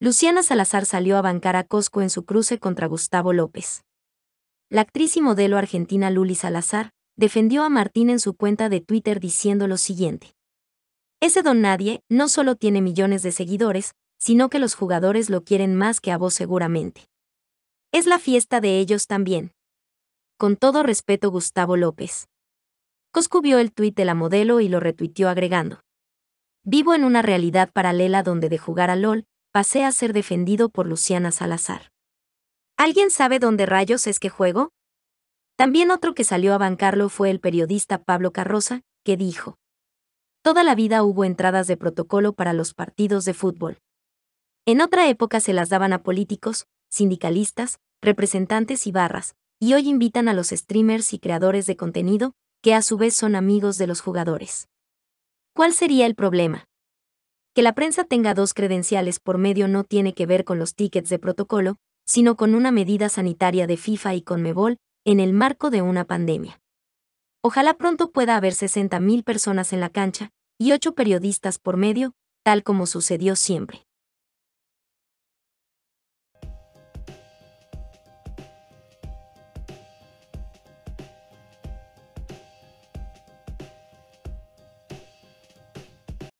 Luciana Salazar salió a bancar a Cosco en su cruce contra Gustavo López. La actriz y modelo argentina Luli Salazar defendió a Martín en su cuenta de Twitter diciendo lo siguiente. Ese don nadie no solo tiene millones de seguidores, sino que los jugadores lo quieren más que a vos seguramente. Es la fiesta de ellos también. Con todo respeto Gustavo López. Cosco vio el tuit de la modelo y lo retuiteó agregando. Vivo en una realidad paralela donde de jugar a LOL, pasé a ser defendido por Luciana Salazar. ¿Alguien sabe dónde rayos es que juego? También otro que salió a bancarlo fue el periodista Pablo Carroza, que dijo, Toda la vida hubo entradas de protocolo para los partidos de fútbol. En otra época se las daban a políticos, sindicalistas, representantes y barras, y hoy invitan a los streamers y creadores de contenido, que a su vez son amigos de los jugadores. ¿Cuál sería el problema? Que la prensa tenga dos credenciales por medio no tiene que ver con los tickets de protocolo, sino con una medida sanitaria de FIFA y Conmebol en el marco de una pandemia. Ojalá pronto pueda haber 60.000 personas en la cancha y 8 periodistas por medio, tal como sucedió siempre.